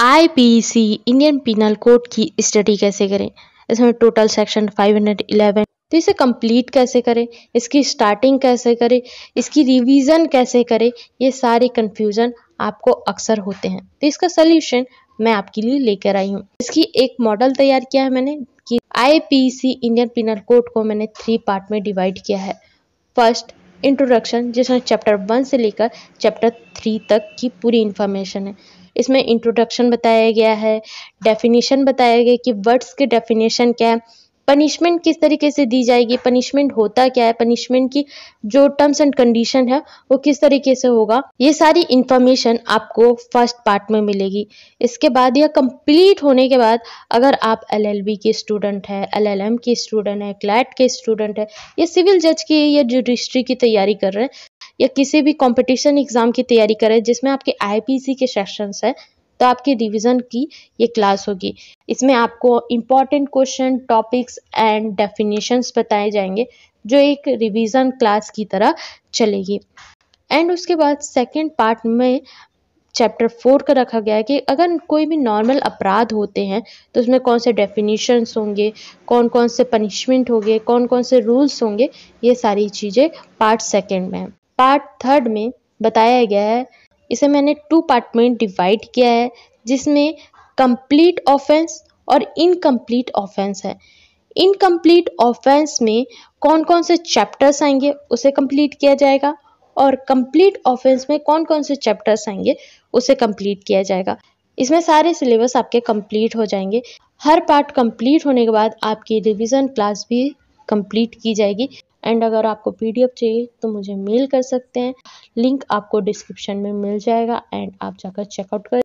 आई Indian penal code की study कैसे करें इसमें टोटल सेक्शन 511 तो इसे कंप्लीट कैसे करें इसकी स्टार्टिंग कैसे करें इसकी रिवीजन कैसे करें ये सारे कंफ्यूजन आपको अक्सर होते हैं तो इसका सोल्यूशन मैं आपके लिए लेकर आई हूँ इसकी एक मॉडल तैयार किया है मैंने कि आई इंडियन पिनल कोड को मैंने थ्री पार्ट में डिवाइड किया है फर्स्ट इंट्रोडक्शन जिसमें चैप्टर वन से लेकर चैप्टर थ्री तक की पूरी इन्फॉर्मेशन है इसमें इंट्रोडक्शन बताया गया है डेफिनेशन बताया गया कि वर्ड्स के डेफिनेशन क्या है पनिशमेंट किस तरीके से दी जाएगी पनिशमेंट होता क्या है पनिशमेंट की जो टर्म्स एंड कंडीशन है वो किस तरीके से होगा ये सारी इंफॉर्मेशन आपको फर्स्ट पार्ट में मिलेगी इसके बाद यह कंप्लीट होने के बाद अगर आप एलएलबी के स्टूडेंट है एलएलएम के स्टूडेंट है क्लैट के स्टूडेंट है या सिविल जज की या जुडिशरी की तैयारी कर रहे हैं या किसी भी कंपटीशन एग्ज़ाम की तैयारी करें जिसमें आपके आईपीसी के सेक्शंस हैं तो आपकी रिवीजन की ये क्लास होगी इसमें आपको important question topics and definitions बताए जाएंगे जो एक रिवीजन क्लास की तरह चलेगी एंड उसके बाद सेकेंड पार्ट में चैप्टर फोर का रखा गया है कि अगर कोई भी नॉर्मल अपराध होते हैं तो उसमें कौन से डेफिनेशंस होंगे कौन कौन से पनिशमेंट होंगे कौन कौन से रूल्स होंगे ये सारी चीज़ें पार्ट सेकेंड में हैं पार्ट थर्ड में बताया गया है इसे मैंने टू पार्ट में डिवाइड किया है जिसमें कंप्लीट ऑफेंस और इनकम्प्लीट ऑफेंस है इनकम्प्लीट ऑफेंस में कौन कौन से चैप्टर्स आएंगे उसे कंप्लीट किया जाएगा और कंप्लीट ऑफेंस में कौन कौन से चैप्टर्स आएंगे उसे कंप्लीट किया जाएगा इसमें सारे सिलेबस आपके कंप्लीट हो जाएंगे हर पार्ट कंप्लीट होने के बाद आपकी रिवीजन क्लास भी कंप्लीट की जाएगी एंड अगर आपको पीडीएफ चाहिए तो मुझे मेल कर सकते हैं लिंक आपको डिस्क्रिप्शन में मिल जाएगा एंड आप जाकर चेकआउट कर